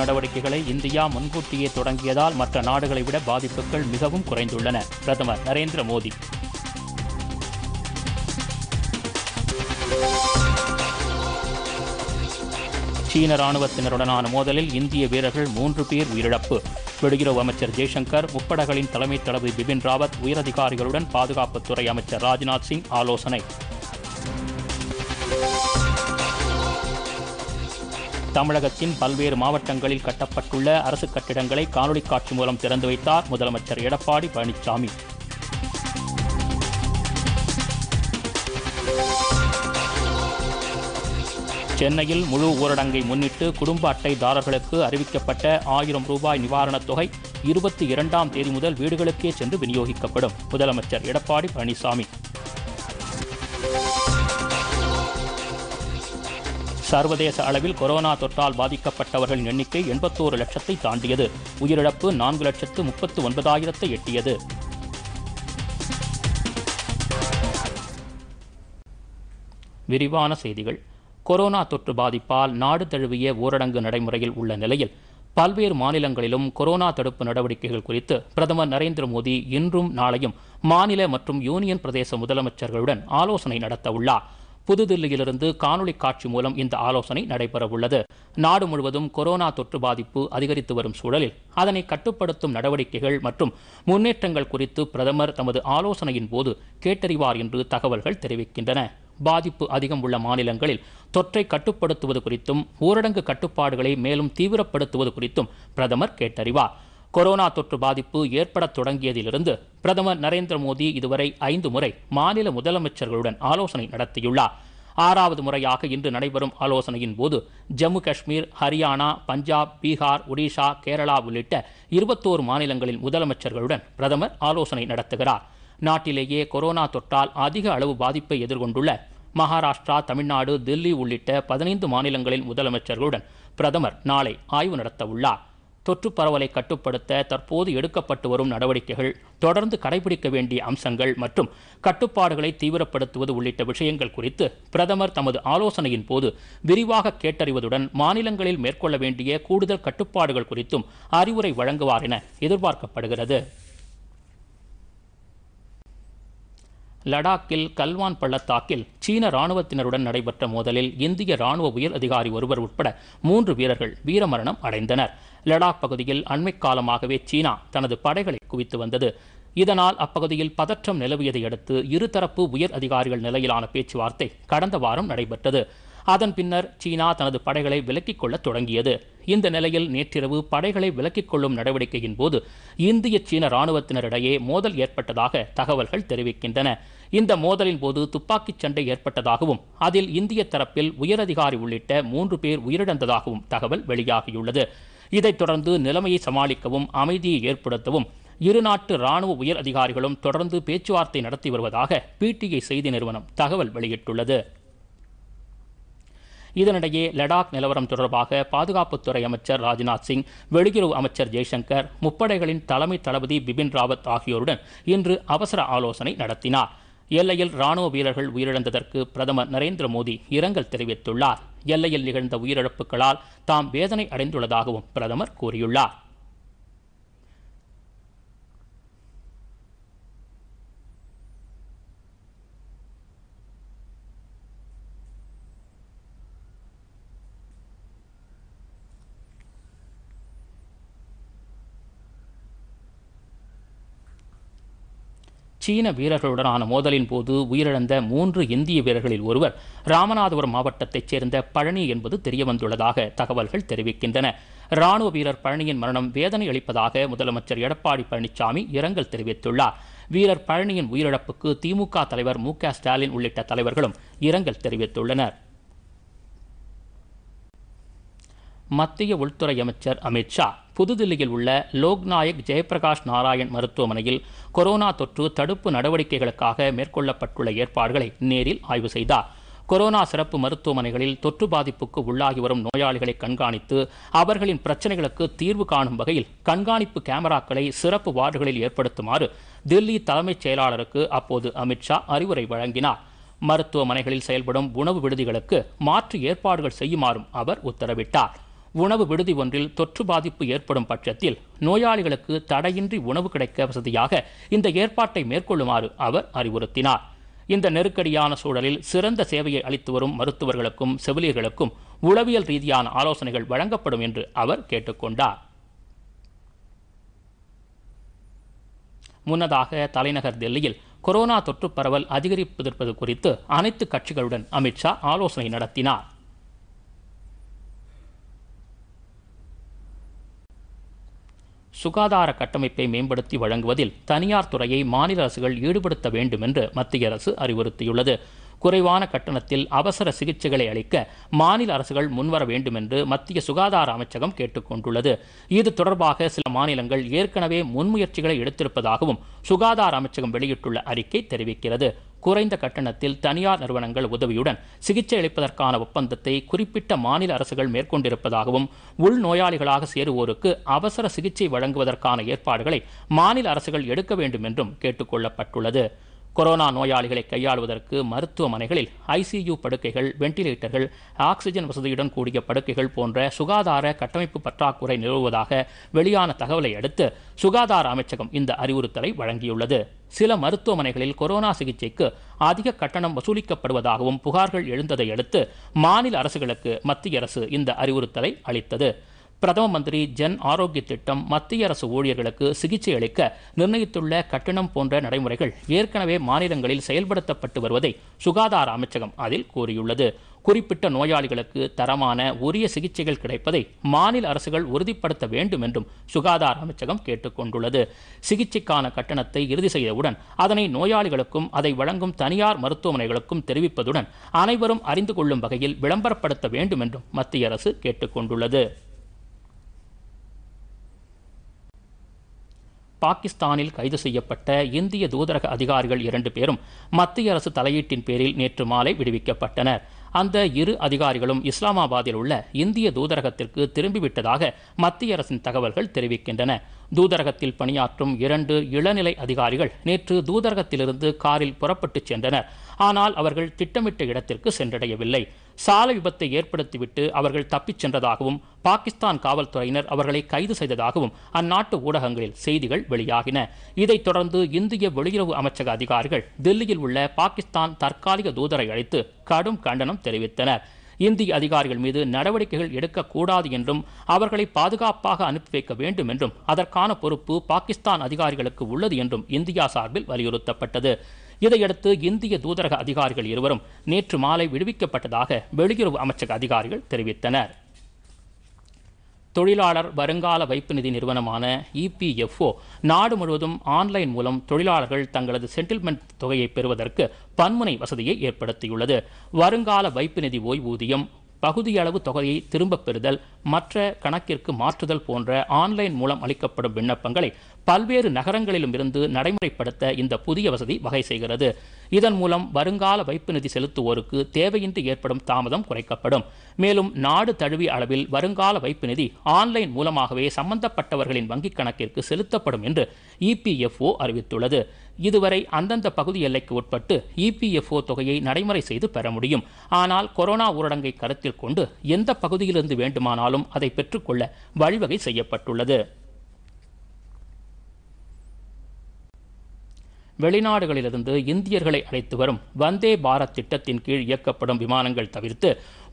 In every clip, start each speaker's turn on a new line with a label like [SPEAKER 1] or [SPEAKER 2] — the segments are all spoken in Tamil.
[SPEAKER 1] நடவடிக்கைகளை இந்தியா முன்கூட்டியே தொடங்கியதால் மற்ற நாடுகளை விட பாதிப்புகள் மிகவும் குறைந்துள்ளன பிரதமர் நரேந்திர மோடி சீன ராணுவத்தினருடனான மோதலில் இந்திய வீரர்கள் மூன்று பேர் உயிரிழப்பு வெளியுறவு அமைச்சர் ஜெய்சங்கர் முப்படைகளின் தலைமை தளபதி பிபின் ராவத் உயரதிகாரிகளுடன் பாதுகாப்புத்துறை அமைச்சர் ராஜ்நாத் சிங் ஆலோசனை தமிழகத்தின் பல்வேறு மாவட்டங்களில் கட்டப்பட்டுள்ள அரசு கட்டிடங்களை காணொலி காட்சி மூலம் திறந்து வைத்தார் முதலமைச்சர் எடப்பாடி பழனிசாமி சென்னையில் முழு ஊரடங்கை முன்னிட்டு குடும்ப அட்டைதாரர்களுக்கு அறிவிக்கப்பட்ட ஆயிரம் ரூபாய் நிவாரணத் தொகை இருபத்தி இரண்டாம் தேதி முதல் வீடுகளுக்கே சென்று விநியோகிக்கப்படும் முதலமைச்சர் எடப்பாடி பழனிசாமி சர்வதேச அளவில் கொரோனா தொற்றால் பாதிக்கப்பட்டவர்களின் எண்ணிக்கை எண்பத்தோரு லட்சத்தை தாண்டியது உயிரிழப்பு நான்கு லட்சத்து முப்பத்து ஒன்பதாயிரத்தை எட்டியது விரிவான செய்திகள் கொரோனா தொற்று பாதிப்பால் நாடு தழுவிய ஊரடங்கு நடைமுறையில் உள்ள நிலையில் பல்வேறு மாநிலங்களிலும் கொரோனா தடுப்பு நடவடிக்கைகள் குறித்து பிரதமர் நரேந்திர மோடி இன்றும் நாளையும் மாநில மற்றும் யூனியன் பிரதேச முதலமைச்சர்களுடன் ஆலோசனை நடத்த உள்ளார் புதுதில்லியிலிருந்து காணொலி காட்சி மூலம் இந்த ஆலோசனை நடைபெறவுள்ளது நாடு முழுவதும் கொரோனா தொற்று பாதிப்பு அதிகரித்து வரும் சூழலில் அதனை கட்டுப்படுத்தும் நடவடிக்கைகள் மற்றும் முன்னேற்றங்கள் குறித்து பிரதமர் தமது ஆலோசனையின் போது கேட்டறிவார் என்று தகவல்கள் தெரிவிக்கின்றன பாதிப்பு அதிகம் உள்ள மாநிலங்களில் தொற்றை கட்டுப்படுத்துவது குறித்தும் ஊரடங்கு கட்டுப்பாடுகளை மேலும் தீவிரப்படுத்துவது குறித்தும் பிரதமர் கேட்டறிவார் கொரோனா தொற்று பாதிப்பு ஏற்படத் தொடங்கியதிலிருந்து பிரதமர் நரேந்திர மோடி இதுவரை ஐந்து முறை மாநில முதலமைச்சர்களுடன் ஆலோசனை நடத்தியுள்ளார் ஆறாவது முறையாக இன்று நடைபெறும் ஆலோசனையின் போது ஜம்மு காஷ்மீர் ஹரியானா பஞ்சாப் பீகார் ஒடிஷா கேரளா உள்ளிட்ட இருபத்தோரு மாநிலங்களின் முதலமைச்சர்களுடன் பிரதமர் ஆலோசனை நடத்துகிறார் நாட்டிலேயே கொரோனா தொற்றால் அதிக அளவு பாதிப்பை எதிர்கொண்டுள்ள மகாராஷ்டிரா தமிழ்நாடு தில்லி உள்ளிட்ட பதினைந்து மாநிலங்களின் முதலமைச்சர்களுடன் பிரதமர் நாளை ஆய்வு நடத்த தொற்று பரவலை கட்டுப்படுத்த தற்போது எடுக்கப்பட்டு வரும் நடவடிக்கைகள் தொடர்ந்து கடைபிடிக்க வேண்டிய அம்சங்கள் மற்றும் கட்டுப்பாடுகளை தீவிரப்படுத்துவது உள்ளிட்ட விஷயங்கள் குறித்து பிரதமர் தமது ஆலோசனையின் போது விரிவாக கேட்டறிவதுடன் மாநிலங்களில் மேற்கொள்ள வேண்டிய கூடுதல் கட்டுப்பாடுகள் குறித்தும் அறிவுரை வழங்குவார் என எதிர்பார்க்கப்படுகிறது லடாக்கில் கல்வான் பள்ளத்தாக்கில் சீன ராணுவத்தினருடன் நடைபெற்ற மோதலில் இந்திய ராணுவ உயர் அதிகாரி ஒருவர் உட்பட மூன்று வீரர்கள் வீரமரணம் அடைந்தனர் லடாக் பகுதியில் அண்மை காலமாகவே சீனா தனது படைகளை குவித்து வந்தது இதனால் அப்பகுதியில் பதற்றம் நிலவியதை அடுத்து இருதரப்பு உயர் அதிகாரிகள் நிலையிலான பேச்சுவார்த்தை கடந்த வாரம் நடைபெற்றது அதன் பின்னர் சீனா தனது படைகளை விலக்கிக் கொள்ள தொடங்கியது இந்த நிலையில் நேற்றிரவு படைகளை விலக்கிக் கொள்ளும் நடவடிக்கையின் போது இந்திய சீன ராணுவத்தினரிடையே மோதல் ஏற்பட்டதாக தகவல்கள் தெரிவிக்கின்றன இந்த மோதலின் போது துப்பாக்கிச் சண்டை ஏற்பட்டதாகவும் அதில் இந்திய தரப்பில் உயரதிகாரி உள்ளிட்ட மூன்று பேர் உயிரிழந்ததாகவும் தகவல் வெளியாகியுள்ளது இதைத் தொடர்ந்து நிலைமையை சமாளிக்கவும் அமைதியை ஏற்படுத்தவும் இரு நாட்டு ராணுவ உயர் அதிகாரிகளும் தொடர்ந்து பேச்சுவார்த்தை நடத்தி வருவதாக பிடிஐ செய்தி நிறுவனம் தகவல் வெளியிட்டுள்ளது இதனிடையே லடாக் நிலவரம் தொடர்பாக பாதுகாப்புத்துறை அமைச்சர் ராஜ்நாத் சிங் வெளியுறவு அமைச்சர் ஜெய்சங்கர் முப்படைகளின் தலைமை தளபதி பிபின் ராவத் ஆகியோருடன் இன்று அவசர ஆலோசனை நடத்தினார் எல்லையில் ராணுவ வீரர்கள் உயிரிழந்ததற்கு பிரதமர் நரேந்திர மோடி இரங்கல் தெரிவித்துள்ளார் எல்லையில் நிகழ்ந்த உயிரிழப்புகளால் தாம் வேதனை அடைந்துள்ளதாகவும் பிரதமர் கூறியுள்ளார் சீன வீரர்களுடனான மோதலின் போது உயிரிழந்த மூன்று இந்திய வீரர்களில் ஒருவர் ராமநாதபுரம் மாவட்டத்தைச் சேர்ந்த பழனி என்பது தெரியவந்துள்ளதாக தகவல்கள் தெரிவிக்கின்றன ராணுவ வீரர் பழனியின் மரணம் வேதனை அளிப்பதாக முதலமைச்சர் எடப்பாடி பழனிசாமி இரங்கல் தெரிவித்துள்ளார் வீரர் பழனியின் உயிரிழப்புக்கு திமுக தலைவர் மு ஸ்டாலின் உள்ளிட்ட தலைவர்களும் இரங்கல் தெரிவித்துள்ளனர் மத்திய உள்துறை அமைச்சர் அமித்ஷா புதுதில்லியில் உள்ள லோக்நாயக் ஜெயபிரகாஷ் நாராயண் மருத்துவமனையில் கொரோனா தொற்று தடுப்பு நடவடிக்கைகளுக்காக மேற்கொள்ளப்பட்டுள்ள ஏற்பாடுகளை நேரில் ஆய்வு செய்தார் கொரோனா சிறப்பு மருத்துவமனைகளில் தொற்று பாதிப்புக்கு உள்ளாகி வரும் நோயாளிகளை கண்காணித்து அவர்களின் பிரச்சனைகளுக்கு தீர்வு காணும் வகையில் கண்காணிப்பு கேமராக்களை சிறப்பு வார்டுகளில் ஏற்படுத்துமாறு தில்லி தலைமைச் செயலாளருக்கு அப்போது அமித்ஷா அறிவுரை வழங்கினார் மருத்துவமனைகளில் செயல்படும் உணவு விடுதிகளுக்கு மாற்று ஏற்பாடுகள் செய்யுமாறும் அவர் உத்தரவிட்டார் உணவு விடுதி ஒன்றில் தொற்று பாதிப்பு ஏற்படும் பட்சத்தில் நோயாளிகளுக்கு தடையின்றி உணவு கிடைக்க வசதியாக இந்த ஏற்பாட்டை மேற்கொள்ளுமாறு அவர் அறிவுறுத்தினார் இந்த நெருக்கடியான சூழலில் சிறந்த சேவையை அளித்து வரும் மருத்துவர்களுக்கும் செவிலியர்களுக்கும் உளவியல் ரீதியான ஆலோசனைகள் வழங்கப்படும் என்று அவர் கேட்டுக்கொண்டார் முன்னதாக தலைநகர் டெல்லியில் கொரோனா தொற்று பரவல் அதிகரிப்பதற்பது குறித்து அனைத்து கட்சிகளுடன் அமித்ஷா ஆலோசனை நடத்தினார் சுகாதார கட்டமைப்பை மேம்படுத்தி வழங்குவதில் தனியார் துறையை மாநில அரசுகள் ஈடுபடுத்த வேண்டும் என்று மத்திய அரசு அறிவுறுத்தியுள்ளது குறைவான கட்டணத்தில் அவசர சிகிச்சைகளை அளிக்க மாநில அரசுகள் முன்வர வேண்டும் என்று மத்திய சுகாதார அமைச்சகம் கேட்டுக்கொண்டுள்ளது இது தொடர்பாக சில மாநிலங்கள் ஏற்கனவே முன்முயற்சிகளை எடுத்திருப்பதாகவும் சுகாதார அமைச்சகம் வெளியிட்டுள்ள அறிக்கை தெரிவிக்கிறது குறைந்த கட்டணத்தில் தனியார் நிறுவனங்கள் உதவியுடன் சிகிச்சை அளிப்பதற்கான ஒப்பந்தத்தை குறிப்பிட்ட மாநில அரசுகள் மேற்கொண்டிருப்பதாகவும் உள்நோயாளிகளாக சேருவோருக்கு அவசர சிகிச்சை வழங்குவதற்கான ஏற்பாடுகளை மாநில அரசுகள் எடுக்க வேண்டும் என்றும் கேட்டுக்கொள்ளப்பட்டுள்ளது கொரோனா நோயாளிகளை கையாளுவதற்கு மருத்துவமனைகளில் ஐசியு படுக்கைகள் வெண்டிலேட்டர்கள் ஆக்சிஜன் வசதியுடன் கூடிய படுக்கைகள் போன்ற சுகாதார கட்டமைப்பு பற்றாக்குறை நிலவுவதாக வெளியான தகவலை அடுத்து சுகாதார அமைச்சகம் இந்த அறிவுறுத்தலை வழங்கியுள்ளது சில மருத்துவமனைகளில் கொரோனா சிகிச்சைக்கு அதிக கட்டணம் வசூலிக்கப்படுவதாகவும் புகார்கள் எழுந்ததை அடுத்து மாநில அரசுகளுக்கு மத்திய அரசு இந்த அறிவுறுத்தலை அளித்தது பிரதம மந்திரி ஜன் ஆரோக்கிய திட்டம் மத்திய அரசு ஊழியர்களுக்கு சிகிச்சை அளிக்க நிர்ணயித்துள்ள கட்டணம் போன்ற நடைமுறைகள் ஏற்கனவே மாநிலங்களில் செயல்படுத்தப்பட்டு வருவதை சுகாதார அமைச்சகம் அதில் கூறியுள்ளது குறிப்பிட்ட நோயாளிகளுக்கு தரமான உரிய சிகிச்சைகள் கிடைப்பதை மாநில அரசுகள் உறுதிப்படுத்த வேண்டும் என்றும் சுகாதார அமைச்சகம் கேட்டுக்கொண்டுள்ளது சிகிச்சைக்கான கட்டணத்தை இறுதி செய்தவுடன் அதனை நோயாளிகளுக்கும் அதை வழங்கும் தனியார் மருத்துவமனைகளுக்கும் தெரிவிப்பதுடன் அனைவரும் அறிந்து கொள்ளும் வகையில் விளம்பரப்படுத்த வேண்டும் என்றும் மத்திய அரசு கேட்டுக்கொண்டுள்ளது பாகிஸ்தானில் கைது செய்யப்பட்ட இந்திய தூதரக அதிகாரிகள் இரண்டு பேரும் மத்திய அரசு தலையீட்டின் பேரில் நேற்று மாலை விடுவிக்கப்பட்டனர் அந்த இரு அதிகாரிகளும் இஸ்லாமாபாத்தில் உள்ள இந்திய தூதரகத்திற்கு திரும்பிவிட்டதாக மத்திய அரசின் தகவல்கள் தெரிவிக்கின்றன தூதரகத்தில் பணியாற்றும் இரண்டு இளநிலை அதிகாரிகள் நேற்று தூதரகத்திலிருந்து காரில் புறப்பட்டுச் சென்றனர் ஆனால் அவர்கள் திட்டமிட்ட இடத்திற்கு சென்றடையவில்லை சாலை விபத்தை ஏற்படுத்திவிட்டு அவர்கள் தப்பிச் சென்றதாகவும் பாகிஸ்தான் காவல்துறையினர் அவர்களை கைது செய்ததாகவும் அந்நாட்டு ஊடகங்களில் செய்திகள் வெளியாகின இதைத் தொடர்ந்து இந்திய வெளியுறவு அமைச்சக அதிகாரிகள் தில்லியில் உள்ள பாகிஸ்தான் தற்காலிக தூதரை அழைத்து கடும் கண்டனம் தெரிவித்தனர் இந்திய அதிகாரிகள் மீது நடவடிக்கைகள் எடுக்கக்கூடாது என்றும் அவர்களை பாதுகாப்பாக அனுப்பி வைக்க வேண்டும் என்றும் அதற்கான பொறுப்பு பாகிஸ்தான் அதிகாரிகளுக்கு உள்ளது என்றும் இந்தியா சார்பில் வலியுறுத்தப்பட்டது இதையடுத்து இந்திய தூதரக அதிகாரிகள் இருவரும் நேற்று மாலை விடுவிக்கப்பட்டதாக வெளியுறவு அமைச்சக அதிகாரிகள் தெரிவித்தனர் தொழிலாளர் வருங்கால வைப்பு நிதி நிறுவனமான இபிஎஃப்ஓ நாடு முழுவதும் ஆன்லைன் மூலம் தொழிலாளர்கள் தங்களது செட்டில்மெண்ட் தொகையை பெறுவதற்கு பன்முனை வசதியை ஏற்படுத்தியுள்ளது வருங்கால வைப்பு நிதி ஓய்வூதியம் பகுதியளவு தொகையை திரும்பப் பெறுதல் மற்ற கணக்கிற்கு மாற்றுதல் போன்ற ஆன்லைன் மூலம் அளிக்கப்படும் விண்ணப்பங்களை பல்வேறு நகரங்களிலும் இருந்து நடைமுறைப்படுத்த இந்த புதிய வசதி வகை செய்கிறது இதன் மூலம் வருங்கால வைப்பு நிதி செலுத்துவோருக்கு தேவையின்றி ஏற்படும் தாமதம் குறைக்கப்படும் மேலும் நாடு தழுவிய அளவில் வருங்கால வைப்பு நிதி ஆன்லைன் மூலமாகவே சம்பந்தப்பட்டவர்களின் வங்கிக் கணக்கிற்கு செலுத்தப்படும் என்று இபிஎஃப்ஓ அறிவித்துள்ளது இதுவரை அந்தந்த பகுதி எல்லைக்கு உட்பட்டு இபிஎஃப்ஓ தொகையை நடைமுறை செய்து பெற முடியும் ஆனால் கொரோனா ஊரடங்கை கருத்தில் கொண்டு எந்த பகுதியிலிருந்து வேண்டுமானாலும் அதை பெற்றுக்கொள்ள வழிவகை செய்யப்பட்டுள்ளது வெளிநாடுகளிலிருந்து இந்தியர்களை அழைத்து வரும் வந்தே பாரத் திட்டத்தின் கீழ் இயக்கப்படும் விமானங்கள் தவிர்த்து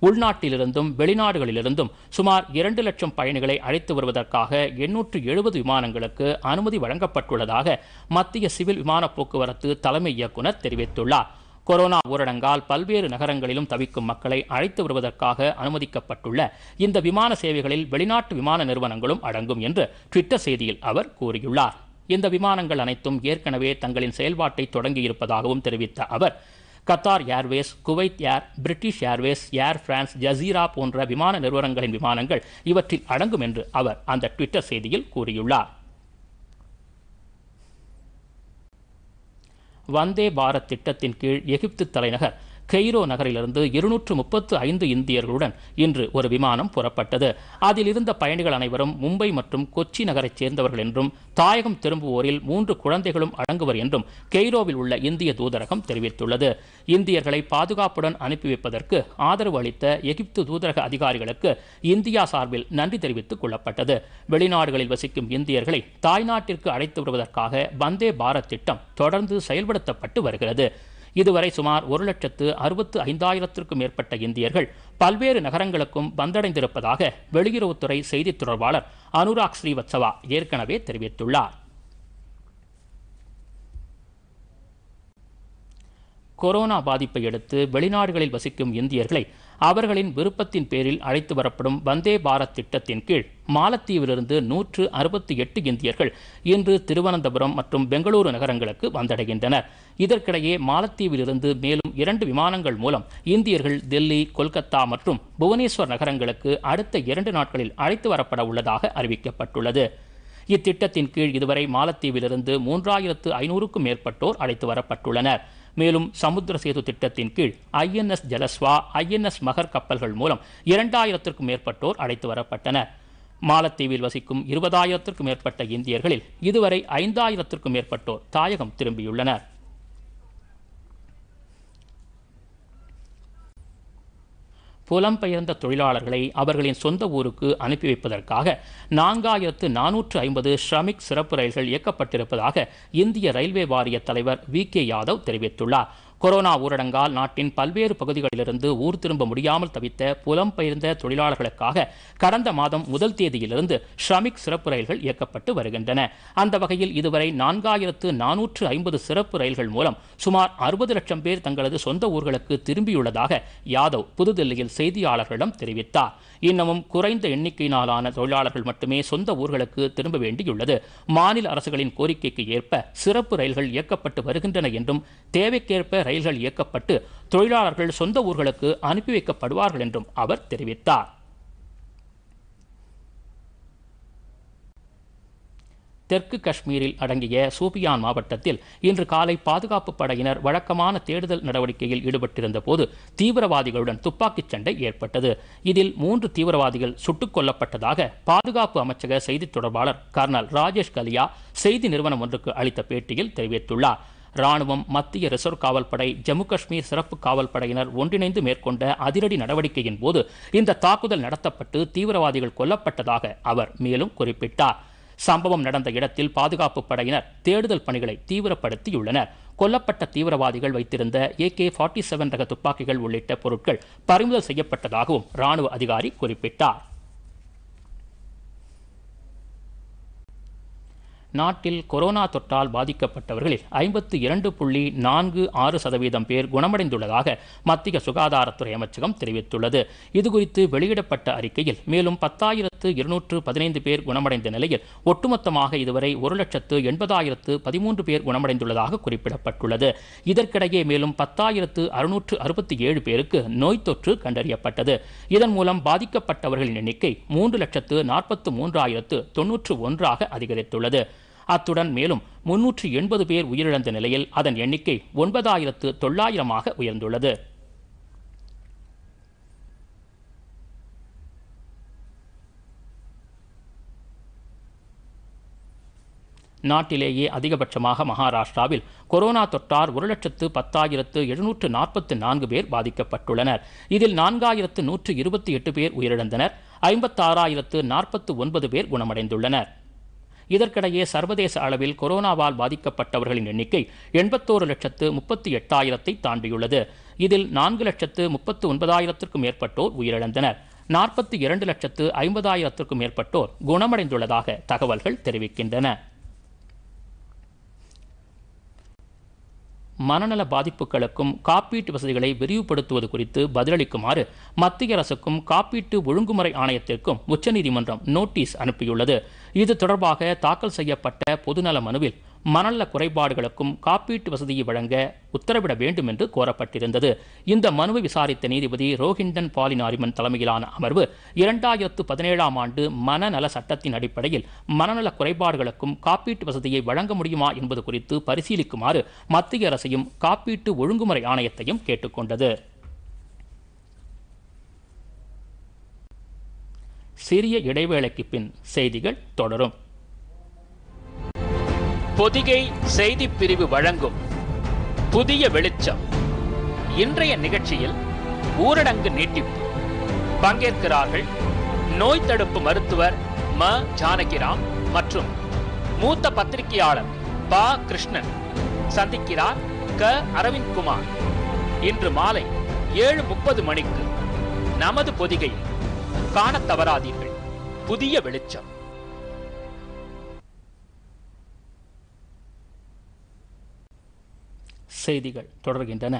[SPEAKER 1] உள்நாட்டிலிருந்தும் வெளிநாடுகளிலிருந்தும் சுமார் இரண்டு லட்சம் பயணிகளை அழைத்து வருவதற்காக எண்ணூற்று எழுபது விமானங்களுக்கு அனுமதி வழங்கப்பட்டுள்ளதாக மத்திய சிவில் விமான போக்குவரத்து தலைமை இயக்குநர் தெரிவித்துள்ளார் கொரோனா ஊரடங்கால் பல்வேறு நகரங்களிலும் தவிக்கும் மக்களை அழைத்து வருவதற்காக அனுமதிக்கப்பட்டுள்ள இந்த விமான சேவைகளில் வெளிநாட்டு விமான நிறுவனங்களும் அடங்கும் என்று ட்விட்டர் செய்தியில் அவர் கூறியுள்ளார் இந்த விமானங்கள் அனைத்தும் ஏற்கனவே தங்களின் செயல்பாட்டை தொடங்கியிருப்பதாகவும் தெரிவித்த அவர் Qatar Airways Kuwait Air British Airways Air France Jazeera போன்ற விமான நிறுவனங்களின் விமானங்கள் இவற்றில் அடங்கும் என்று அவர் அந்த ட்விட்டர் செய்தியில் கூறியுள்ளார் வந்தே பாரத் திட்டத்தின் கீழ் எகிப்து தலைநகர் கெய்ரோ நகரிலிருந்து இருநூற்று முப்பத்து ஐந்து இந்தியர்களுடன் இன்று ஒரு விமானம் புறப்பட்டது அதில் இருந்த பயணிகள் அனைவரும் மும்பை மற்றும் கொச்சி நகரைச் சேர்ந்தவர்கள் என்றும் தாயகம் திரும்புவோரில் மூன்று குழந்தைகளும் அடங்குவர் என்றும் கெய்ரோவில் உள்ள இந்திய தூதரகம் தெரிவித்துள்ளது இந்தியர்களை பாதுகாப்புடன் அனுப்பி வைப்பதற்கு ஆதரவு அளித்த எகிப்து தூதரக அதிகாரிகளுக்கு இந்தியா சார்பில் நன்றி தெரிவித்துக் கொள்ளப்பட்டது வெளிநாடுகளில் வசிக்கும் இந்தியர்களை தாய்நாட்டிற்கு அழைத்து வருவதற்காக வந்தே பாரத் திட்டம் தொடர்ந்து செயல்படுத்தப்பட்டு வருகிறது இதுவரை சுமார் ஒரு லட்சத்து அறுபத்து ஐந்தாயிரத்திற்கும் மேற்பட்ட இந்தியர்கள் பல்வேறு நகரங்களுக்கும் வந்தடைந்திருப்பதாக வெளியுறவுத்துறை செய்தித் தொடர்பாளர் அனுராக் ஸ்ரீவத்சவா ஏற்கனவே தெரிவித்துள்ளார் கொரோனா பாதிப்பை அடுத்து வெளிநாடுகளில் வசிக்கும் இந்தியர்களை அவர்களின் விருப்பத்தின் பேரில் அழைத்து வரப்படும் வந்தே பாரத் திட்டத்தின் கீழ் மாலத்தீவிலிருந்து நூற்று அறுபத்தி எட்டு இந்தியர்கள் இன்று திருவனந்தபுரம் மற்றும் பெங்களூரு நகரங்களுக்கு வந்தடைகின்றனர் இதற்கிடையே மாலத்தீவிலிருந்து மேலும் இரண்டு விமானங்கள் மூலம் இந்தியர்கள் தில்லி கொல்கத்தா மற்றும் புவனேஸ்வர் நகரங்களுக்கு அடுத்த இரண்டு நாட்களில் அழைத்து வரப்பட உள்ளதாக அறிவிக்கப்பட்டுள்ளது இத்திட்டத்தின் கீழ் இதுவரை மாலத்தீவிலிருந்து மூன்றாயிரத்து ஐநூறுக்கும் மேற்பட்டோர் அழைத்து வரப்பட்டுள்ளனா் மேலும் சமுத்திர சேது திட்டத்தின் கீழ் ஐஎன்எஸ் ஜலஸ்வா ஐஎன்எஸ் மகர் கப்பல்கள் மூலம் இரண்டாயிரத்திற்கும் மேற்பட்டோர் அழைத்து வரப்பட்டனர் மாலத்தீவில் வசிக்கும் இருபதாயிரத்திற்கும் மேற்பட்ட இந்தியர்களில் இதுவரை ஐந்தாயிரத்திற்கும் மேற்பட்டோர் தாயகம் திரும்பியுள்ளனர் புலம்பெயர்ந்த தொழிலாளர்களை அவர்களின் சொந்த ஊருக்கு அனுப்பி வைப்பதற்காக நான்காயிரத்து நானூற்று ஐம்பது ஷ்ரமிக் சிறப்பு ரயில்கள் இயக்கப்பட்டிருப்பதாக இந்திய ரயில்வே வாரிய தலைவர் வி கே யாதவ் தெரிவித்துள்ளார் கொரோனா ஊரடங்கால் நாட்டின் பல்வேறு பகுதிகளிலிருந்து ஊர் திரும்ப முடியாமல் தவித்த புலம்பெயர்ந்த தொழிலாளர்களுக்காக கடந்த மாதம் முதல் தேதியிலிருந்து ஷ்ரமிக் சிறப்பு ரயில்கள் இயக்கப்பட்டு வருகின்றன அந்த வகையில் இதுவரை நான்காயிரத்து நானூற்று ஐம்பது சிறப்பு ரயில்கள் மூலம் சுமார் அறுபது லட்சம் பேர் தங்களது சொந்த ஊர்களுக்கு திரும்பியுள்ளதாக யாதவ் புதுதில்லியில் செய்தியாளர்களிடம் தெரிவித்தார் இன்னமும் குறைந்த எண்ணிக்கையினாலான தொழிலாளர்கள் மட்டுமே சொந்த ஊர்களுக்கு திரும்ப வேண்டியுள்ளது மாநில அரசுகளின் கோரிக்கைக்கு ஏற்ப சிறப்பு ரயில்கள் இயக்கப்பட்டு வருகின்றன என்றும் தேவைக்கேற்ப ரயில்கள் இயக்கப்பட்டு தொழிலாளர்கள் சொந்த ஊர்களுக்கு அனுப்பி வைக்கப்படுவார்கள் என்றும் அவர் தெரிவித்தார் தெற்கு காஷ்மீரில் அடங்கிய சூபியான் மாவட்டத்தில் இன்று காலை பாதுகாப்பு படையினர் வழக்கமான தேடுதல் நடவடிக்கையில் ஈடுபட்டிருந்த போது தீவிரவாதிகளுடன் துப்பாக்கிச் சண்டை ஏற்பட்டது இதில் மூன்று தீவிரவாதிகள் சுட்டுக் கொல்லப்பட்டதாக பாதுகாப்பு அமைச்சக செய்தி தொடர்பாளர் கர்னல் ராஜேஷ் கலியா செய்தி நிறுவனம் ஒன்றுக்கு அளித்த பேட்டியில் தெரிவித்துள்ளார் ராணுவம் மத்திய ரிசர்வ் காவல்படை ஜம்மு காஷ்மீர் சிறப்பு காவல்படையினர் ஒன்றிணைந்து மேற்கொண்ட அதிரடி நடவடிக்கையின் போது இந்த தாக்குதல் நடத்தப்பட்டு தீவிரவாதிகள் கொல்லப்பட்டதாக அவர் மேலும் குறிப்பிட்டார் சம்பவம் நடந்த இடத்தில் பாதுகாப்பு படையினர் தேடுதல் பணிகளை தீவிரப்படுத்தியுள்ளனர் கொல்லப்பட்ட தீவிரவாதிகள் வைத்திருந்த கே ஃபார்ட்டி செவன் ரக துப்பாக்கிகள் உள்ளிட்ட பொருட்கள் பறிமுதல் செய்யப்பட்டதாகவும் ராணுவ அதிகாரி குறிப்பிட்டார் நாட்டில் கொரோனா தொற்றால் பாதிக்கப்பட்டவர்களில் ஐம்பத்து இரண்டு புள்ளி நான்கு ஆறு சதவீதம் பேர் குணமடைந்துள்ளதாக மத்திய சுகாதாரத்துறை அமைச்சகம் தெரிவித்துள்ளது இதுகுறித்து வெளியிடப்பட்ட அறிக்கையில் மேலும் பத்தாயிரத்து இருநூற்று பதினைந்து பேர் குணமடைந்த நிலையில் ஒட்டுமொத்தமாக இதுவரை ஒரு லட்சத்து எண்பதாயிரத்து பதிமூன்று பேர் குணமடைந்துள்ளதாக குறிப்பிடப்பட்டுள்ளது இதற்கிடையே மேலும் பத்தாயிரத்து அறுநூற்று அறுபத்தி ஏழு பேருக்கு நோய் தொற்று கண்டறியப்பட்டது இதன் மூலம் பாதிக்கப்பட்டவர்களின் எண்ணிக்கை மூன்று லட்சத்து நாற்பத்து மூன்றாயிரத்து தொன்னூற்று ஒன்றாக அதிகரித்துள்ளது அத்துடன் மேலும் முன்னூற்று எண்பது பேர் உயிரிழந்த நிலையில் அதன் எண்ணிக்கை ஒன்பதாயிரத்து தொள்ளாயிரமாக உயர்ந்துள்ளது நாட்டிலேயே அதிகபட்சமாக மகாராஷ்டிராவில் கொரோனா தொற்றார் ஒரு லட்சத்து பத்தாயிரத்து எழுநூற்று நாற்பத்து நான்கு பேர் பாதிக்கப்பட்டுள்ளனர் இதில் நான்காயிரத்து நூற்று இருபத்தி எட்டு பேர் உயிரிழந்தனர் ஐம்பத்தாறாயிரத்து நாற்பத்து ஒன்பது பேர் குணமடைந்துள்ளனர் இதற்கிடையே சர்வதேச அளவில் கொரோனாவால் பாதிக்கப்பட்டவர்களின் எண்ணிக்கை எண்பத்தோரு லட்சத்து முப்பத்தி எட்டாயிரத்தை தாண்டியுள்ளது இதில் நான்கு லட்சத்து முப்பத்து ஒன்பதாயிரத்திற்கும் மேற்பட்டோர் உயிரிழந்தனர் நாற்பத்தி இரண்டு லட்சத்து ஐம்பதாயிரத்திற்கும் மேற்பட்டோர் குணமடைந்துள்ளதாக தகவல்கள் தெரிவிக்கின்றன மனநல பாதிப்புகளுக்கும் காப்பீட்டு வசதிகளை விரிவுபடுத்துவது குறித்து பதிலளிக்குமாறு மத்திய அரசுக்கும் காப்பீட்டு ஒழுங்குமுறை ஆணையத்திற்கும் உச்சநீதிமன்றம் நோட்டீஸ் அனுப்பியுள்ளது இது தொடர்பாக தாக்கல் செய்யப்பட்ட பொதுநல மனுவில் மனநல குறைபாடுகளுக்கும் காப்பீட்டு வசதியை வழங்க உத்தரவிட வேண்டும் என்று கோரப்பட்டிருந்தது இந்த மனுவை விசாரித்த நீதிபதி ரோஹிண்டன் பாலினாரிமன் தலைமையிலான அமர்வு இரண்டாயிரத்து பதினேழாம் ஆண்டு மனநல சட்டத்தின் அடிப்படையில் மனநல குறைபாடுகளுக்கும் காப்பீட்டு வசதியை வழங்க முடியுமா என்பது குறித்து பரிசீலிக்குமாறு மத்திய அரசையும் காப்பீட்டு ஒழுங்குமுறை ஆணையத்தையும் கேட்டுக்கொண்டது சிறிய இடைவேளைக்கு பின் செய்திகள் தொடரும் பொதிகை செய்தி பிரிவு வழங்கும் புதிய வெளிச்சம் இன்றைய நிகழ்ச்சியில் ஊரடங்கு நீட்டிப்பு பங்கேற்கிறார்கள் நோய் தடுப்பு மருத்துவர் ம ஜானகிராம் மற்றும் மூத்த பத்திரிகையாளர் ப கிருஷ்ணன் சந்திக்கிறார் க அரவிந்த் குமார் இன்று மாலை ஏழு முப்பது மணிக்கு நமது பொதிகையில் காண தவறாதீர்கள் புதிய வெளிச்சம் செய்திகள் தொடர்கின்றன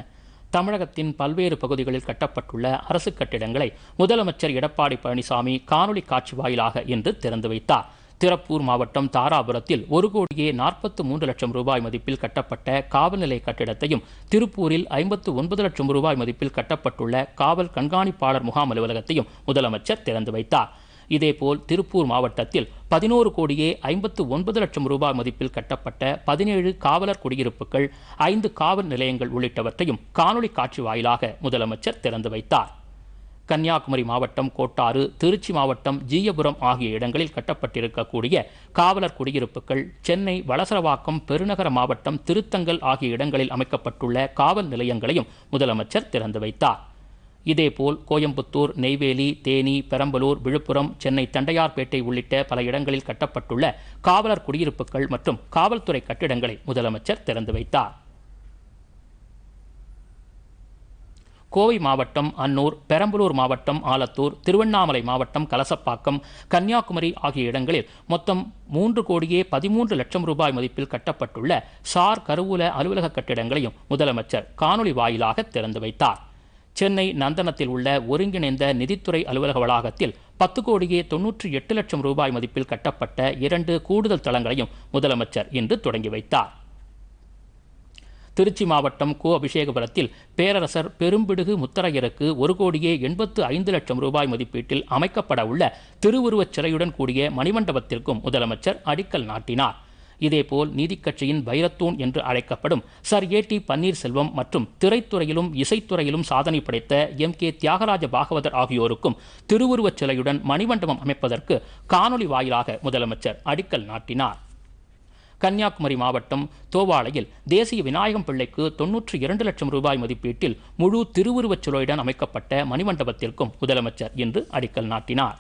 [SPEAKER 1] தமிழகத்தின் பல்வேறு பகுதிகளில் கட்டப்பட்டுள்ள அரசு கட்டிடங்களை முதலமைச்சர் எடப்பாடி பழனிசாமி காணொலி காட்சி வாயிலாக இன்று திறந்து வைத்தார் திருப்பூர் மாவட்டம் தாராபுரத்தில் ஒரு கோடியே நாற்பத்து மூன்று லட்சம் ரூபாய் மதிப்பில் கட்டப்பட்ட காவல் நிலைய கட்டிடத்தையும் திருப்பூரில் ஐம்பத்து ஒன்பது லட்சம் ரூபாய் மதிப்பில் கட்டப்பட்டுள்ள காவல் கண்காணிப்பாளர் முகாம் அலுவலகத்தையும் முதலமைச்சர் திறந்து வைத்தார் இதேபோல் திருப்பூர் மாவட்டத்தில் பதினோரு கோடியே ஐம்பத்து ஒன்பது லட்சம் ரூபாய் மதிப்பில் கட்டப்பட்ட பதினேழு காவலர் குடியிருப்புகள் ஐந்து காவல் நிலையங்கள் உள்ளிட்டவற்றையும் காணொலி காட்சி வாயிலாக முதலமைச்சர் திறந்து வைத்தார் கன்னியாகுமரி மாவட்டம் கோட்டாறு திருச்சி மாவட்டம் ஜீயபுரம் ஆகிய இடங்களில் கட்டப்பட்டிருக்கக்கூடிய காவலர் குடியிருப்புகள் சென்னை வளசரவாக்கம் பெருநகர மாவட்டம் திருத்தங்கல் ஆகிய இடங்களில் அமைக்கப்பட்டுள்ள காவல் நிலையங்களையும் முதலமைச்சர் திறந்து வைத்தார் இதேபோல் கோயம்புத்தூர் நெய்வேலி தேனி பெரம்பலூர் விழுப்புரம் சென்னை தண்டையார்பேட்டை உள்ளிட்ட பல இடங்களில் கட்டப்பட்டுள்ள காவலர் குடியிருப்புகள் மற்றும் காவல்துறை கட்டிடங்களை முதலமைச்சர் திறந்து வைத்தார் கோவை மாவட்டம் அன்னூர் பெரம்பலூர் மாவட்டம் ஆலத்தூர் திருவண்ணாமலை மாவட்டம் கலசப்பாக்கம் கன்னியாகுமரி ஆகிய இடங்களில் மொத்தம் மூன்று கோடியே பதிமூன்று லட்சம் ரூபாய் மதிப்பில் கட்டப்பட்டுள்ள சார் கருவூல அலுவலக கட்டிடங்களையும் முதலமைச்சர் காணொலி வாயிலாக திறந்து வைத்தார் சென்னை நந்தனத்தில் உள்ள ஒருங்கிணைந்த நிதித்துறை அலுவலக வளாகத்தில் பத்து கோடியே தொன்னூற்றி எட்டு லட்சம் ரூபாய் மதிப்பில் கட்டப்பட்ட இரண்டு கூடுதல் தளங்களையும் முதலமைச்சர் இன்று தொடங்கி வைத்தார் திருச்சி மாவட்டம் கோ அபிஷேகபுரத்தில் பேரரசர் பெரும்பிடுகு முத்தரையருக்கு ஒரு கோடியே எண்பத்து ஐந்து லட்சம் ரூபாய் மதிப்பீட்டில் அமைக்கப்பட உள்ள திருவுருவச் சிலையுடன் கூடிய மணிமண்டபத்திற்கும் முதலமைச்சர் அடிக்கல் நாட்டினார் இதேபோல் நீதிக்கட்சியின் பைரத்தூன் என்று அழைக்கப்படும் சர் ஏ டி பன்னீர்செல்வம் மற்றும் திரைத்துறையிலும் இசைத்துறையிலும் சாதனை படைத்த எம் கே தியாகராஜ பாகவதர் ஆகியோருக்கும் திருவுருவச் சிலையுடன் மணிமண்டபம் அமைப்பதற்கு காணொலி வாயிலாக முதலமைச்சர் அடிக்கல் நாட்டினார் கன்னியாகுமரி மாவட்டம் தோவாளையில் தேசிய விநாயகம் பிள்ளைக்கு தொன்னூற்றி இரண்டு லட்சம் ரூபாய் மதிப்பீட்டில் முழு திருவுருவச் சிலையுடன் அமைக்கப்பட்ட மணிமண்டபத்திற்கும் முதலமைச்சர் இன்று அடிக்கல் நாட்டினார்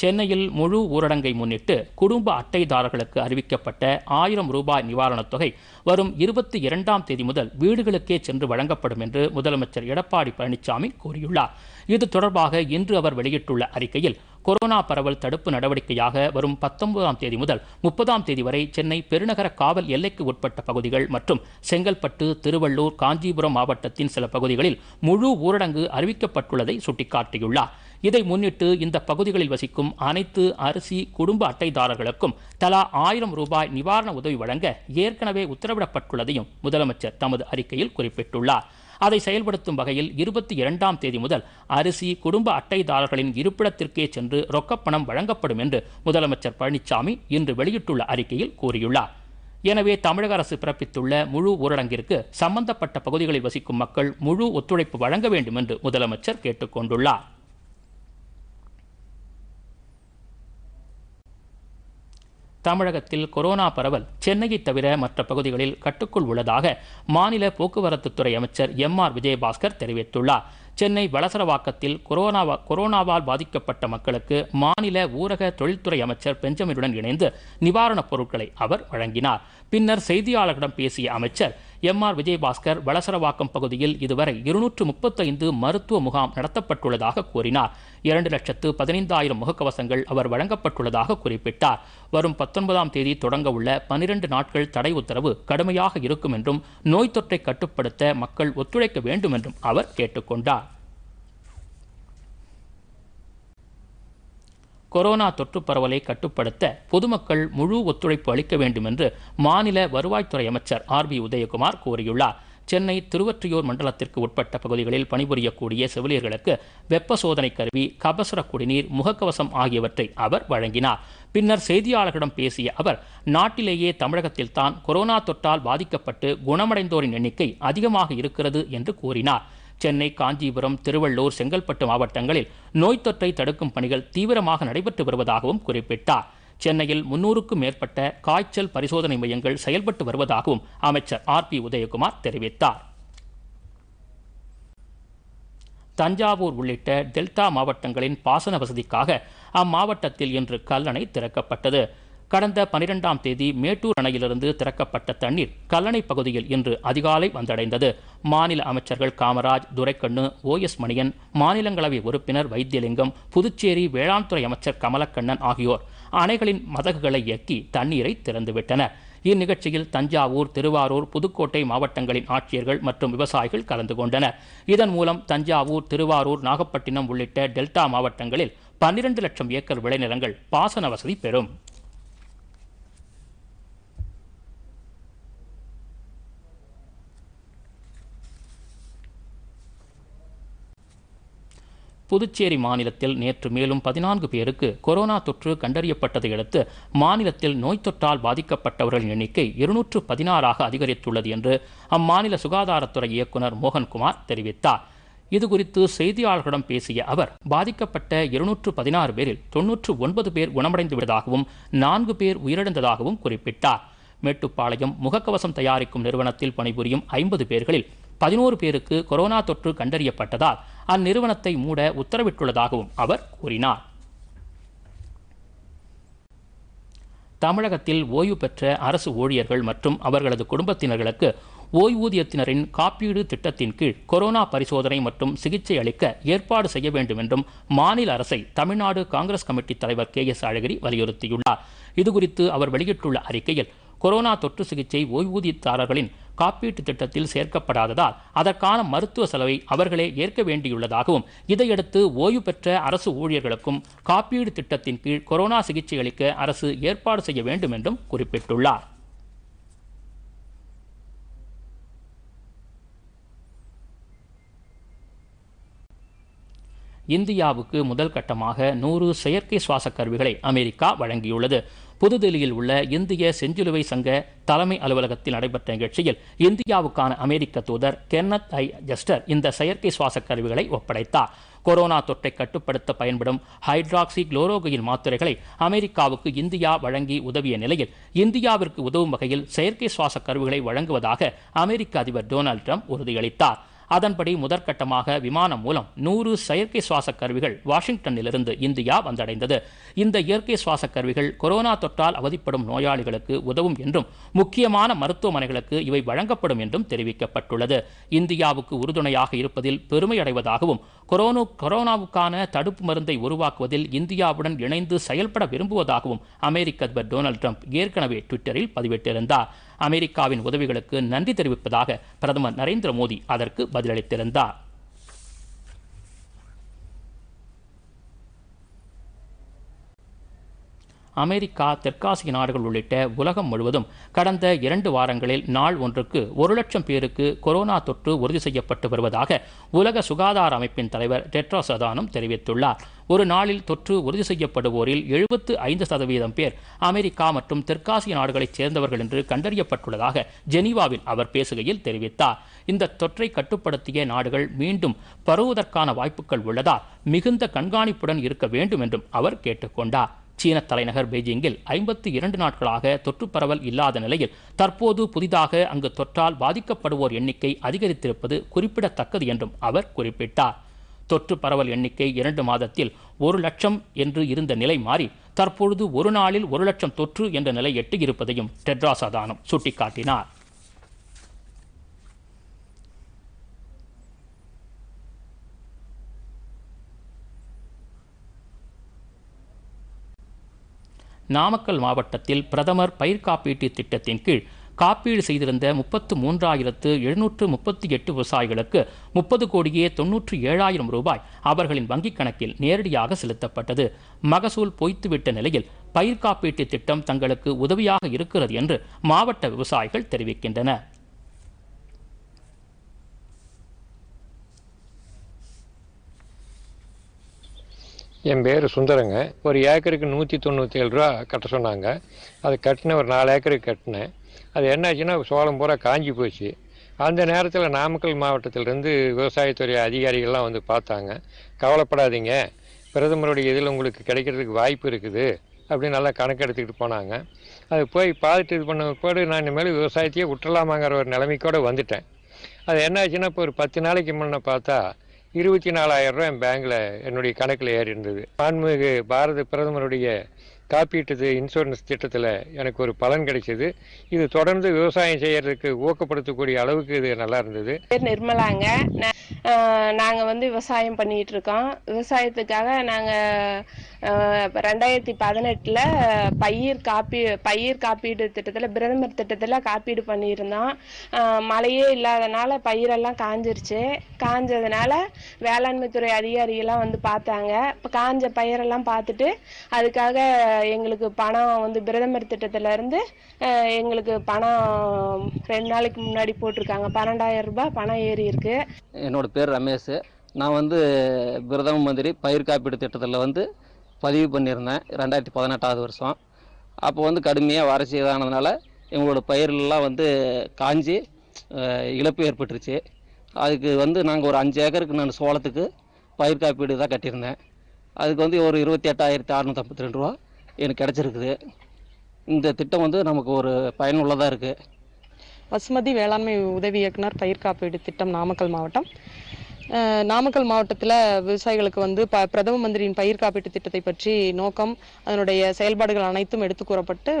[SPEAKER 1] சென்னையில் முழு ஊரடங்கை முன்னிட்டு குடும்ப அட்டைதாரர்களுக்கு அறிவிக்கப்பட்ட ஆயிரம் ரூபாய் நிவாரணத் தொகை வரும் இருபத்தி இரண்டாம் தேதி முதல் வீடுகளுக்கே சென்று வழங்கப்படும் என்று முதலமைச்சர் எடப்பாடி பழனிசாமி கூறியுள்ளார் இது தொடர்பாக இன்று அவர் வெளியிட்டுள்ள அறிக்கையில் கொரோனா பரவல் தடுப்பு நடவடிக்கையாக வரும் பத்தொன்பதாம் தேதி முதல் முப்பதாம் தேதி வரை சென்னை பெருநகர காவல் எல்லைக்கு உட்பட்ட பகுதிகள் மற்றும் செங்கல்பட்டு திருவள்ளூர் காஞ்சிபுரம் மாவட்டத்தின் சில பகுதிகளில் முழு ஊரடங்கு அறிவிக்கப்பட்டுள்ளதை சுட்டிக்காட்டியுள்ளார் இதை முன்னிட்டு இந்த பகுதிகளில் வசிக்கும் அனைத்து அரிசி குடும்ப அட்டைதாரர்களுக்கும் தலா ஆயிரம் ரூபாய் நிவாரண உதவி வழங்க ஏற்கனவே உத்தரவிடப்பட்டுள்ளதையும் முதலமைச்சர் தமது அறிக்கையில் குறிப்பிட்டுள்ளார் அதை செயல்படுத்தும் வகையில் இருபத்தி இரண்டாம் தேதி முதல் அரிசி குடும்ப அட்டைதாரர்களின் இருப்பிடத்திற்கே சென்று ரொக்கப்பணம் வழங்கப்படும் என்று முதலமைச்சர் பழனிசாமி இன்று வெளியிட்டுள்ள அறிக்கையில் கூறியுள்ளார் எனவே தமிழக அரசு பிறப்பித்துள்ள முழு ஊரடங்கிற்கு சம்பந்தப்பட்ட பகுதிகளில் வசிக்கும் மக்கள் முழு ஒத்துழைப்பு வழங்க வேண்டும் என்று முதலமைச்சர் கேட்டுக்கொண்டுள்ளார் தமிழகத்தில் கொரோனா பரவல் சென்னையை தவிர மற்ற பகுதிகளில் கட்டுக்குள் உள்ளதாக மாநில போக்குவரத்துத்துறை அமைச்சர் எம் ஆர் விஜயபாஸ்கர் தெரிவித்துள்ளார் சென்னை வளசரவாக்கத்தில் கொரோனாவா கொரோனாவால் பாதிக்கப்பட்ட மக்களுக்கு மாநில ஊரக தொழில்துறை அமைச்சர் பெஞ்சமினுடன் இணைந்து நிவாரணப் பொருட்களை அவர் வழங்கினார் பின்னர் செய்தியாளர்களிடம் பேசிய அமைச்சர் எம் ஆர் விஜயபாஸ்கர் வளசரவாக்கம் பகுதியில் இதுவரை இருநூற்று முப்பத்தைந்து மருத்துவ முகாம் நடத்தப்பட்டுள்ளதாக கூறினார் இரண்டு லட்சத்து பதினைந்தாயிரம் முகக்கவசங்கள் அவர் வழங்கப்பட்டுள்ளதாக குறிப்பிட்டார் வரும் பத்தொன்பதாம் தேதி தொடங்க உள்ள பனிரெண்டு நாட்கள் தடை உத்தரவு கடுமையாக இருக்கும் என்றும் நோய் தொற்றை கட்டுப்படுத்த மக்கள் ஒத்துழைக்க வேண்டும் என்றும் அவர் கேட்டுக்கொண்டார் கொரோனா தொற்று பரவலை கட்டுப்படுத்த பொதுமக்கள் முழு ஒத்துழைப்பு அளிக்க வேண்டும் என்று மாநில வருவாய்த்துறை அமைச்சர் ஆர் பி உதயகுமார் கூறியுள்ளார் சென்னை திருவற்றியூர் மண்டலத்திற்கு உட்பட்ட பகுதிகளில் பணிபுரியக்கூடிய செவிலியர்களுக்கு வெப்ப சோதனை கருவி கபசுர குடிநீர் முகக்கவசம் ஆகியவற்றை அவர் வழங்கினார் பின்னர் செய்தியாளர்களிடம் பேசிய அவர் நாட்டிலேயே தமிழகத்தில்தான் கொரோனா தொற்றால் பாதிக்கப்பட்டு குணமடைந்தோரின் எண்ணிக்கை அதிகமாக இருக்கிறது என்று கூறினார் சென்னை காஞ்சிபுரம் திருவள்ளூர் செங்கல்பட்டு மாவட்டங்களில் நோய் தொற்றை தடுக்கும் பணிகள் தீவிரமாக நடைபெற்று வருவதாகவும் குறிப்பிட்டார் சென்னையில் முன்னூறுக்கும் மேற்பட்ட காய்ச்சல் பரிசோதனை மையங்கள் செயல்பட்டு வருவதாகவும் அமைச்சர் ஆர் பி உதயகுமார் தெரிவித்தார் தஞ்சாவூர் உள்ளிட்ட டெல்டா மாவட்டங்களின் பாசன வசதிக்காக அம்மாவட்டத்தில் இன்று கல்லணை திறக்கப்பட்டது கடந்த பனிரெண்டாம் தேதி மேட்டூர் அணையிலிருந்து திறக்கப்பட்ட தண்ணீர் கல்லணை பகுதியில் இன்று அதிகாலை வந்தடைந்தது மாநில அமைச்சர்கள் காமராஜ் துரைக்கண்ணு ஓ எஸ் மணியன் மாநிலங்களவை உறுப்பினர் வைத்தியலிங்கம் புதுச்சேரி வேளாண்துறை அமைச்சர் கமலக்கண்ணன் ஆகியோர் அணைகளின் மதகுகளை இயக்கி தண்ணீரை திறந்துவிட்டனர் இந்நிகழ்ச்சியில் தஞ்சாவூர் திருவாரூர் புதுக்கோட்டை மாவட்டங்களின் ஆட்சியர்கள் மற்றும் விவசாயிகள் கலந்து கொண்டனர் இதன் மூலம் தஞ்சாவூர் திருவாரூர் நாகப்பட்டினம் உள்ளிட்ட டெல்டா மாவட்டங்களில் பன்னிரண்டு லட்சம் ஏக்கர் விளைநிலங்கள் பாசன வசதி பெறும் புதுச்சேரி மாநிலத்தில் நேற்று மேலும் பதினான்கு பேருக்கு கொரோனா தொற்று கண்டறியப்பட்டதை அடுத்து மாநிலத்தில் நோய் தொற்றால் பாதிக்கப்பட்டவர்களின் எண்ணிக்கை இருநூற்று பதினாறாக அதிகரித்துள்ளது என்று அம்மாநில சுகாதாரத்துறை இயக்குநர் மோகன்குமார் தெரிவித்தார் இதுகுறித்து செய்தியாளர்களிடம் பேசிய அவர் பாதிக்கப்பட்ட இருநூற்று பதினாறு பேரில் தொன்னூற்று ஒன்பது பேர் குணமடைந்து விட்டதாகவும் நான்கு பேர் உயிரிழந்ததாகவும் குறிப்பிட்டார் மேட்டுப்பாளையம் முகக்கவசம் தயாரிக்கும் நிறுவனத்தில் பணிபுரியும் ஐம்பது பேர்களில் பதினோரு பேருக்கு கொரோனா தொற்று கண்டறியப்பட்டதால் அந்நிறுவனத்தை மூட உத்தரவிட்டுள்ளதாகவும் அவர் கூறினார் தமிழகத்தில் ஓய்வு பெற்ற அரசு ஊழியர்கள் மற்றும் அவர்களது குடும்பத்தினர்களுக்கு ஓய்வூதியத்தினரின் காப்பீடு திட்டத்தின் கீழ் கொரோனா பரிசோதனை மற்றும் சிகிச்சை அளிக்க ஏற்பாடு செய்ய வேண்டும் என்றும் மாநில அரசை தமிழ்நாடு காங்கிரஸ் கமிட்டி தலைவர் கே எஸ் அழகிரி வலியுறுத்தியுள்ளார் இதுகுறித்து அவர் வெளியிட்டுள்ள அறிக்கையில் கொரோனா தொற்று சிகிச்சை ஓய்வூதியதாரர்களின் காப்பீட்டு திட்டத்தில் சேர்க்கப்படாததால் அதற்கான மருத்துவ செலவை அவர்களே ஏற்க வேண்டியுள்ளதாகவும் இதையடுத்து ஓய்வு பெற்ற அரசு ஊழியர்களுக்கும் காப்பீடு திட்டத்தின் கீழ் கொரோனா சிகிச்சை அளிக்க அரசு ஏற்பாடு செய்ய வேண்டும் என்றும் குறிப்பிட்டுள்ளார் இந்தியாவுக்கு முதல் கட்டமாக நூறு செயற்கை சுவாச கருவிகளை அமெரிக்கா வழங்கியுள்ளது புதுதில்லியில் உள்ள இந்திய செஞ்சிலுவை சங்க தலைமை அலுவலகத்தில் நடைபெற்ற நிகழ்ச்சியில் இந்தியாவுக்கான அமெரிக்க தூதர் கென்னத் ஐ ஜஸ்டர் இந்த செயற்கை சுவாச கருவிகளை ஒப்படைத்தார் கொரோனா தொற்றை கட்டுப்படுத்த பயன்படும் ஹைட்ராக்சி குளோரோகையின் மாத்திரைகளை அமெரிக்காவுக்கு இந்தியா வழங்கி உதவிய நிலையில் இந்தியாவிற்கு உதவும் வகையில் செயற்கை சுவாச கருவிகளை வழங்குவதாக அமெரிக்க அதிபர் டொனால்டு ட்ரம்ப் உறுதியளித்தார் அதன்படி முதற்கட்டமாக விமானம் மூலம் நூறு செயற்கை சுவாச கருவிகள் வாஷிங்டனிலிருந்து இந்தியா வந்தடைந்தது இந்த இயற்கை சுவாச கருவிகள் கொரோனா தொற்றால் அவதிப்படும் நோயாளிகளுக்கு உதவும் என்றும் முக்கியமான மருத்துவமனைகளுக்கு இவை வழங்கப்படும் என்றும் தெரிவிக்கப்பட்டுள்ளது இந்தியாவுக்கு உறுதுணையாக இருப்பதில் பெருமை அடைவதாகவும் கொரோனாவுக்கான தடுப்பு மருந்தை உருவாக்குவதில் இந்தியாவுடன் இணைந்து செயல்பட விரும்புவதாகவும் அமெரிக்க அதிபர் டொனால்டு ட்ரம்ப் ஏற்கனவே ட்விட்டரில் பதிவிட்டிருந்தார் அமெரிக்காவின் உதவிகளுக்கு நன்றி தெரிவிப்பதாக பிரதமர் நரேந்திர மோடி அதற்கு பதிலளித்திருந்தார் அமெரிக்கா தெற்காசிய நாடுகள் உள்ளிட்ட உலகம் முழுவதும் கடந்த இரண்டு வாரங்களில் நாள் ஒன்றுக்கு ஒரு லட்சம் பேருக்கு கொரோனா தொற்று உறுதி செய்யப்பட்டு வருவதாக உலக சுகாதார அமைப்பின் தலைவர் டெட்ரோ சதானம் தெரிவித்துள்ளார் ஒரு நாளில் தொற்று உறுதி செய்யப்படுவோரில் எழுபத்து ஐந்து சதவீதம் பேர் அமெரிக்கா மற்றும் தெற்காசிய நாடுகளைச் சேர்ந்தவர்கள் என்று கண்டறியப்பட்டுள்ளதாக ஜெனீவாவில் அவர் பேசுகையில் தெரிவித்தார் இந்த தொற்றை கட்டுப்படுத்திய நாடுகள் மீண்டும் பரவுவதற்கான வாய்ப்புகள் உள்ளதால் மிகுந்த கண்காணிப்புடன் இருக்க வேண்டும் என்றும் அவர் கேட்டுக்கொண்டார் சீன தலைநகர் பெய்ஜிங்கில் ஐம்பத்தி இரண்டு நாட்களாக தொற்று பரவல் இல்லாத நிலையில் தற்போது புதிதாக அங்கு தொற்றால் பாதிக்கப்படுவோர் எண்ணிக்கை அதிகரித்திருப்பது குறிப்பிடத்தக்கது என்றும் அவர் குறிப்பிட்டார் தொற்று பரவல் எண்ணிக்கை இரண்டு மாதத்தில் ஒரு லட்சம் என்று இருந்த நிலை மாறி தற்பொழுது ஒரு நாளில் ஒரு லட்சம் தொற்று என்ற நிலை எட்டு இருப்பதையும் டெட்ராஸ் அதானம் சுட்டிக்காட்டினார் நாமக்கல் மாவட்டத்தில் பிரதமர் பயிர் காப்பீட்டு திட்டத்தின் கீழ் காப்பீடு செய்திருந்த முப்பத்து மூன்றாயிரத்து எழுநூற்று முப்பத்தி எட்டு விவசாயிகளுக்கு முப்பது கோடியே தொன்னூற்று ஏழாயிரம் ரூபாய் அவர்களின் வங்கிக் கணக்கில் நேரடியாக செலுத்தப்பட்டது மகசூல் பொய்த்துவிட்ட நிலையில் பயிர் காப்பீட்டு திட்டம் தங்களுக்கு உதவியாக இருக்கிறது என்று மாவட்ட விவசாயிகள் தெரிவிக்கின்றன என் பேர் சுந்தரங்க ஒரு ஏக்கருக்கு நூற்றி தொண்ணூற்றி ஏழு ரூபா கட்ட சொன்னாங்க அது கட்டின ஒரு நாலு ஏக்கருக்கு கட்டினேன் அது என்னாச்சுன்னா சோளம் பூரா காஞ்சி போச்சு அந்த நேரத்தில் நாமக்கல் மாவட்டத்திலிருந்து விவசாயத்துறை அதிகாரிகள்லாம் வந்து பார்த்தாங்க கவலைப்படாதீங்க பிரதமருடைய இதில் உங்களுக்கு கிடைக்கிறதுக்கு வாய்ப்பு இருக்குது அப்படின்னு நல்லா கணக்கு எடுத்துக்கிட்டு போனாங்க அது போய் பார்த்துட்டு இது பண்ண கூட நான் இனிமேல் விவசாயத்தையே விட்டுலாமாங்கிற ஒரு நிலைமைக்கோடு வந்துட்டேன் அது என்னாச்சுன்னா இப்போ ஒரு பத்து நாளைக்கு முன்னே பார்த்தா இருபத்தி நாலாயிரம் ரூபா என் பேங்கில் என்னுடைய கணக்கில் ஏறி இருந்தது பான்மிகு பாரத பிரதமருடைய காப்பீட்டு இன்சூரன்ஸ் திட்டத்தில் எனக்கு ஒரு பலன் கிடைச்சது இது தொடர்ந்து விவசாயம் செய்யறதுக்கு ஊக்கப்படுத்தக்கூடிய அளவுக்கு இது நல்லா இருந்தது பேர் நிர்மலாங்க நாங்கள் வந்து விவசாயம் பண்ணிட்டு இருக்கோம் விவசாயத்துக்காக நாங்கள் ரெண்டாயிரத்தி பதினெட்டில் பயிர் காப்பீ பயிர் காப்பீடு திட்டத்தில் பிரதமர் திட்டத்தில் காப்பீடு பண்ணியிருந்தோம் மழையே இல்லாதனால பயிரெல்லாம் காஞ்சிருச்சு காஞ்சதுனால வேளாண்மை துறை எல்லாம் வந்து பார்த்தாங்க இப்போ காஞ்ச பயிரெல்லாம் பார்த்துட்டு அதுக்காக எங்களுக்கு பணம் வந்து பிரதமர் திட்டத்துல இருந்து எங்களுக்கு பணம் ரெண்டு நாளைக்கு முன்னாடி போட்டிருக்காங்க பன்னெண்டாயிரம் ரூபாய் பணம் ஏறி இருக்கு என்னோட பேர் ரமேஷ் நான் வந்து பிரதம மந்திரி பயிர் காப்பீடு திட்டத்தில் வந்து பதிவு பண்ணியிருந்தேன் ரெண்டாயிரத்தி பதினெட்டாவது வருஷம் அப்போ வந்து கடுமையாக வறட்சி இதானதுனால எங்களோட பயிரெல்லாம் வந்து காஞ்சி இழப்பு ஏற்பட்டுருச்சு அதுக்கு வந்து நாங்கள் ஒரு அஞ்சு ஏக்கருக்கு நான் சோளத்துக்கு பயிர் காப்பீடு தான் கட்டியிருந்தேன் அதுக்கு வந்து ஒரு இருபத்தி எட்டாயிரத்தி அறநூற்றி ஐம்பத்தி ரெண்டு ரூபா எனக்கு கிடச்சிருக்குது இந்த திட்டம் வந்து நமக்கு ஒரு பயனுள்ளதாக இருக்குது பசுமதி வேளாண்மை உதவி இயக்குனர் பயிர் காப்பீடு திட்டம் நாமக்கல் மாவட்டம் நாமக்கல் மாவட்டத்தில் விவசாயிகளுக்கு வந்து ப பிரதம மந்திரியின் பயிர் காப்பீட்டு திட்டத்தை பற்றி நோக்கம் அதனுடைய செயல்பாடுகள் அனைத்தும் எடுத்து கூறப்பட்டு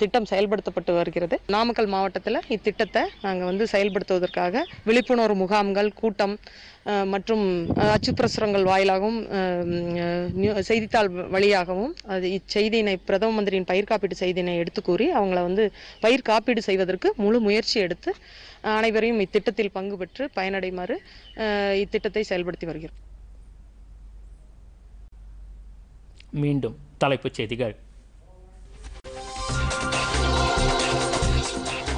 [SPEAKER 1] திட்டம் செயல்படுத்தப்பட்டு வருகிறது நாமக்கல் மாவட்டத்தில் இத்திட்டத்தை நாங்கள் வந்து செயல்படுத்துவதற்காக விழிப்புணர்வு முகாம்கள் கூட்டம் மற்றும் அச்சுப்பிரசுரங்கள் வாயிலாகவும் செய்தித்தாள் வழியாகவும் அது இச்செய்தியினை பிரதம மந்திரியின் பயிர் காப்பீட்டு செய்தியினை எடுத்து கூறி அவங்கள வந்து பயிர் காப்பீடு செய்வதற்கு முழு முயற்சி எடுத்து அனைவரையும் இத்திட்டத்தில் பங்கு பெற்று பயனடைமாறு இத்திட்டத்தை செயல்படுத்தி வருகிறோம் மீண்டும் தலைப்புச் செய்திகள்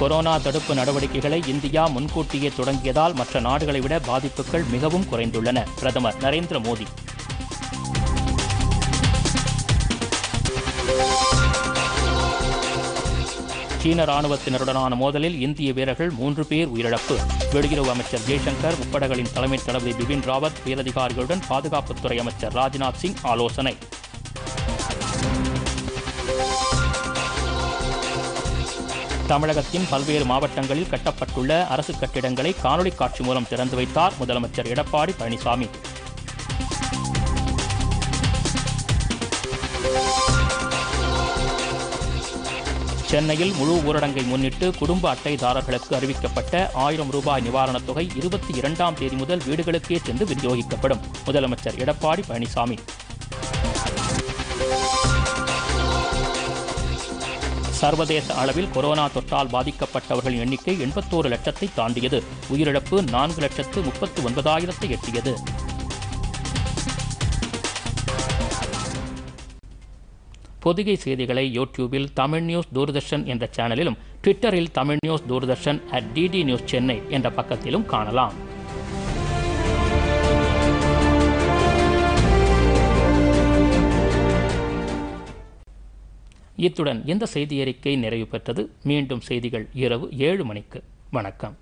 [SPEAKER 1] கொரோனா தடுப்பு நடவடிக்கைகளை இந்தியா முன்கூட்டியே தொடங்கியதால் மற்ற நாடுகளை விட பாதிப்புகள் மிகவும் குறைந்துள்ளன பிரதமர் நரேந்திர மோடி சீன ராணுவத்தினருடனான மோதலில் இந்திய வீரர்கள் மூன்று பேர் உயிரிழப்பு வெளியுறவு அமைச்சர் ஜெய்சங்கர் முப்படைகளின் தலைமை தளபதி பிபின் ராவத் உயரதிகாரிகளுடன் பாதுகாப்புத்துறை அமைச்சர் ராஜ்நாத் சிங் ஆலோசனை தமிழகத்தின் பல்வேறு மாவட்டங்களில் கட்டப்பட்டுள்ள அரசு கட்டிடங்களை காணொலி காட்சி மூலம் திறந்து வைத்தார் முதலமைச்சர் எடப்பாடி பழனிசாமி சென்னையில் முழு ஊரடங்கை முன்னிட்டு குடும்ப அட்டைதாரர்களுக்கு அறிவிக்கப்பட்ட ஆயிரம் ரூபாய் நிவாரணத் தொகை இருபத்தி இரண்டாம் தேதி முதல் வீடுகளுக்கே சென்று விநியோகிக்கப்படும் முதலமைச்சர் எடப்பாடி பழனிசாமி சர்வதேச அளவில் கொரோனா தொற்றால் பாதிக்கப்பட்டவர்களின் எண்ணிக்கை எண்பத்தோரு லட்சத்தை தாண்டியது உயிரிழப்பு நான்கு லட்சத்து முப்பத்து ஒன்பதாயிரத்தை எட்டியது பொதிகை செய்திகளை யூடியூபில் தமிழ் நியூஸ் தூர்தர்ஷன் என்ற சேனலிலும் ட்விட்டரில் Tamil news Doordarshan at DD news Chennai என்ற பக்கத்திலும் காணலாம் இத்துடன் இந்த மீண்டும் செய்திகள் இரவு ஏழு மணிக்கு வணக்கம்